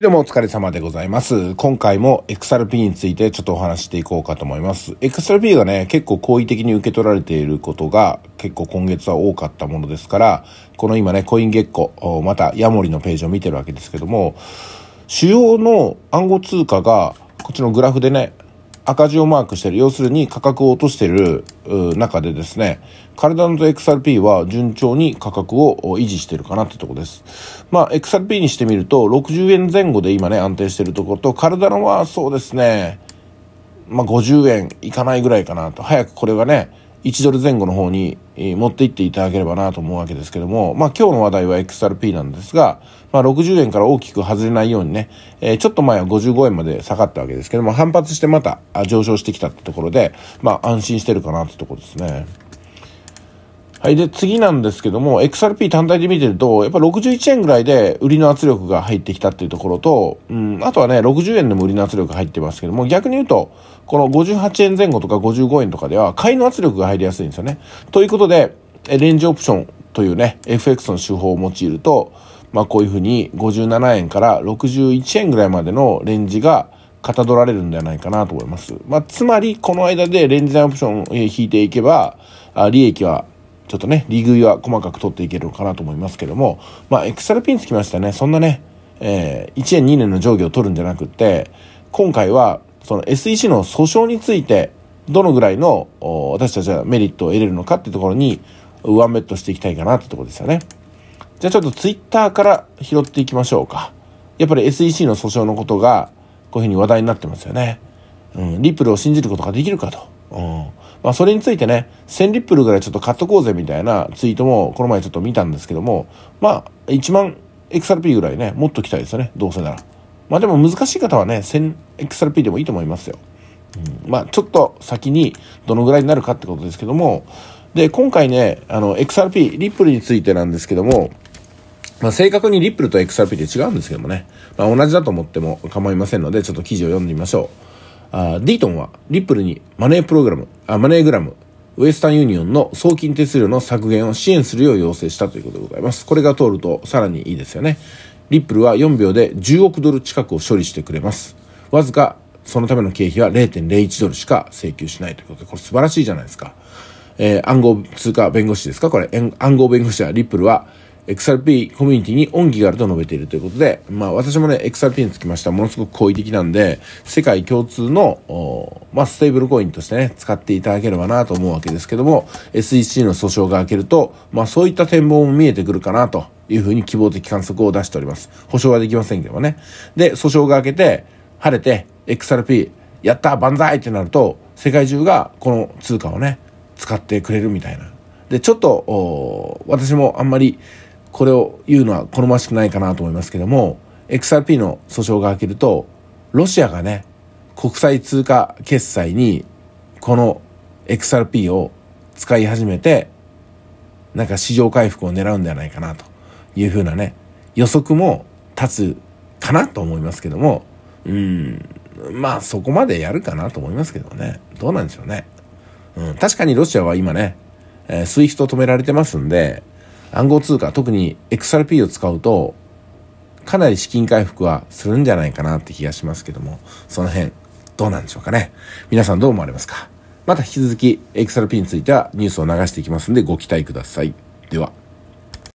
でもお疲れ様でございます。今回も XRP についてちょっとお話していこうかと思います。XRP がね、結構好意的に受け取られていることが結構今月は多かったものですから、この今ね、コイン月光、またヤモリのページを見てるわけですけども、主要の暗号通貨が、こっちのグラフでね、赤字をマークしてる、要するに価格を落としてる中でですね、カルダノと XRP は順調に価格を維持してるかなってとこです。まあ、XRP にしてみると、60円前後で今ね、安定してるところと、カルダノはそうですね、まあ、50円いかないぐらいかなと。早くこれがね、1ドル前後の方に持っていっていただければなと思うわけですけども、まあ今日の話題は XRP なんですが、まあ60円から大きく外れないようにね、えー、ちょっと前は55円まで下がったわけですけども、反発してまた上昇してきたってところで、まあ安心してるかなってところですね。はい。で、次なんですけども、XRP 単体で見てると、やっぱ61円ぐらいで売りの圧力が入ってきたっていうところと、うん、あとはね、60円でも売りの圧力が入ってますけども、逆に言うと、この58円前後とか55円とかでは、買いの圧力が入りやすいんですよね。ということで、レンジオプションというね、FX の手法を用いると、まあこういうふうに57円から61円ぐらいまでのレンジがかたどられるんではないかなと思います。まあつまりこの間でレンジオプションを引いていけば、利益はちょっとね、リーグイは細かく取っていけるのかなと思いますけども、まあ、エクサルピンつきましてね、そんなね、えー、1円2年の上下を取るんじゃなくって、今回は、その SEC の訴訟について、どのぐらいの私たちはメリットを得れるのかっていうところに、上目としていきたいかなってところですよね。じゃあちょっとツイッターから拾っていきましょうか。やっぱり SEC の訴訟のことが、こういうふうに話題になってますよね。うん、リップルを信じることができるかと。うんまあ、それについてね、1000リップルぐらいちょっと買っとこうぜみたいなツイートもこの前ちょっと見たんですけども、まあ、1万 XRP ぐらいね、もっと期たいですよね、どうせなら。まあでも難しい方はね、1000XRP でもいいと思いますよ。うん、まあ、ちょっと先にどのぐらいになるかってことですけども、で、今回ね、あの、XRP、リップルについてなんですけども、まあ、正確にリップルと XRP って違うんですけどもね、まあ、同じだと思っても構いませんので、ちょっと記事を読んでみましょう。あディートンは、リップルにマネープログラム、あマネーグラム、ウエスタンユニオンの送金手数料の削減を支援するよう要請したということでございます。これが通るとさらにいいですよね。リップルは4秒で10億ドル近くを処理してくれます。わずかそのための経費は0.01ドルしか請求しないということで、これ素晴らしいじゃないですか。えー、暗号通貨弁護士ですかこれ、暗号弁護士はリップルは XRP コミュニティに恩義があると述べているということで、まあ私もね、XRP につきましてはものすごく好意的なんで、世界共通の、まあステーブルコインとしてね、使っていただければなと思うわけですけども、SEC の訴訟が明けると、まあそういった展望も見えてくるかなというふうに希望的観測を出しております。保証はできませんけどね。で、訴訟が明けて、晴れて XRP、やった万歳ってなると、世界中がこの通貨をね、使ってくれるみたいな。で、ちょっと、私もあんまりこれを言うのは好ましくないかなと思いますけども XRP の訴訟が明けるとロシアがね国際通貨決済にこの XRP を使い始めてなんか市場回復を狙うんではないかなというふうなね予測も立つかなと思いますけどもうんまあそこまでやるかなと思いますけどねどうなんでしょうね、うん、確かにロシアは今ね、えー、スイフト止められてますんで暗号通貨、特に XRP を使うと、かなり資金回復はするんじゃないかなって気がしますけども、その辺、どうなんでしょうかね。皆さんどう思われますかまた引き続き XRP についてはニュースを流していきますんでご期待ください。では。